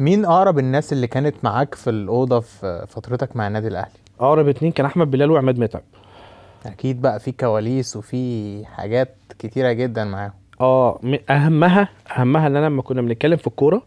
مين اقرب الناس اللي كانت معاك في الاوضه في فترتك مع النادي الاهلي اقرب اتنين كان احمد بلال وعماد متعب اكيد بقى في كواليس وفي حاجات كتيره جدا معاهم اه اهمها اهمها ان انا لما كنا بنتكلم في الكوره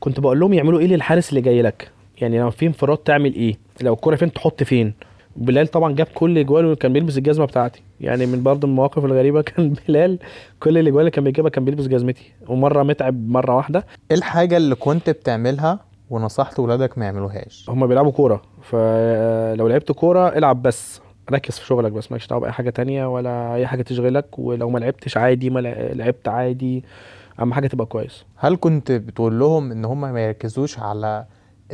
كنت بقول لهم يعملوا ايه للحارس اللي جاي لك يعني لو في انفراد تعمل ايه لو الكوره فين تحط فين بلال طبعا جاب كل اجواله وكان بيلبس الجزمه بتاعتي يعني من برضه المواقف الغريبه كان بلال كل الاجوال اللي كان بيجيبها كان بيلبس جزمتي ومره متعب مره واحده ايه الحاجه اللي كنت بتعملها ونصحت ولادك ما يعملوهاش هما بيلعبوا كوره فلو لعبت كوره العب بس ركز في شغلك بس مالكش دعوه باي حاجه تانية ولا اي حاجه تشغلك ولو ما لعبتش عادي ما لعبت عادي اهم حاجه تبقى كويس هل كنت بتقول لهم ان هم ما يركزوش على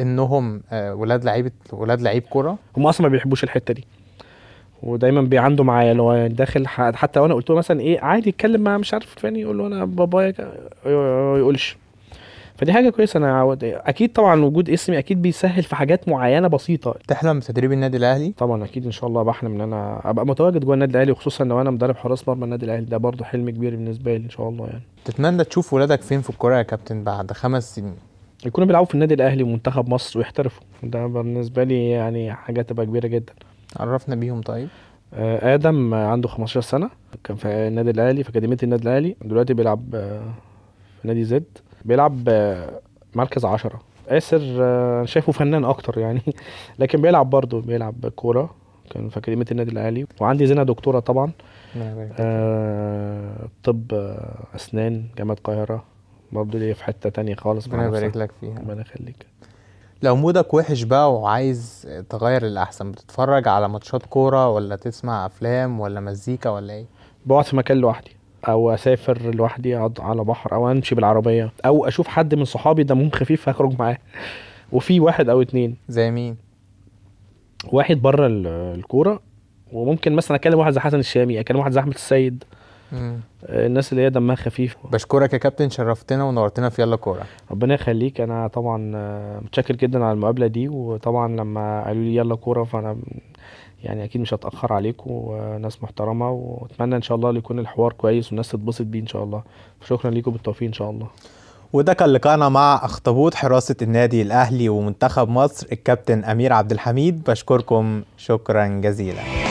انهم آه، ولاد لعيبه ولاد لعيب كوره هم اصلا ما بيحبوش الحته دي ودايما بيعندوا معايا اللي هو داخل حتى وانا قلت له مثلا ايه عادي يتكلم مع مش عارف فين يقول له انا بابايا يقولش فدي حاجه كويسه انا اكيد طبعا وجود اسمي اكيد بيسهل في حاجات معينه بسيطه تحلم بتدريب النادي الاهلي طبعا اكيد ان شاء الله بحلم ان انا ابقى متواجد جوه النادي الاهلي وخصوصا لو انا مدرب حراس مرمى النادي الاهلي ده برضه حلم كبير بالنسبه لي ان شاء الله يعني تتمنى تشوف ولادك فين في الكوره يا كابتن بعد خمس سنين يكونوا بيلعبوا في النادي الاهلي ومنتخب مصر ويحترفوا ده بالنسبه لي يعني حاجه تبقى كبيره جدا عرفنا بيهم طيب آه، ادم عنده 15 سنه كان في النادي الاهلي في اكاديميه النادي الاهلي دلوقتي بيلعب آه، في نادي زد بيلعب آه، مركز عشرة آسر أنا شايفه فنان أكتر يعني لكن بيلعب برضه بيلعب كورة كان في أكاديمية النادي الأهلي وعندي زينة دكتورة طبعا نعم، آه طب أسنان جامعة القاهرة برضه ليه في حته تانية خالص ربنا يبارك لك فيها ربنا يخليك لو مودك وحش بقى وعايز تغير للاحسن بتتفرج على ماتشات كوره ولا تسمع افلام ولا مزيكا ولا ايه بقعد في مكان لوحدي او اسافر لوحدي اقعد على بحر او امشي بالعربيه او اشوف حد من صحابي دمهم خفيف هخرج معاه وفي واحد او اتنين زي مين واحد بره الكوره وممكن مثلا اكلم واحد زي حسن الشامي اكلم واحد زي احمد السيد آه، الناس اللي هي دمها خفيف بشكرك يا كابتن شرفتنا ونورتنا في يلا كوره ربنا يخليك انا طبعا آه، متشكر جدا على المقابله دي وطبعا لما قالوا لي يلا كوره فانا يعني اكيد مش هتاخر عليكم وناس محترمه واتمنى ان شاء الله يكون الحوار كويس والناس تتبسط بيه ان شاء الله شكرا ليكم بالتوفيق ان شاء الله وده كان لقائنا مع اخطبوط حراسه النادي الاهلي ومنتخب مصر الكابتن امير عبد الحميد بشكركم شكرا جزيلا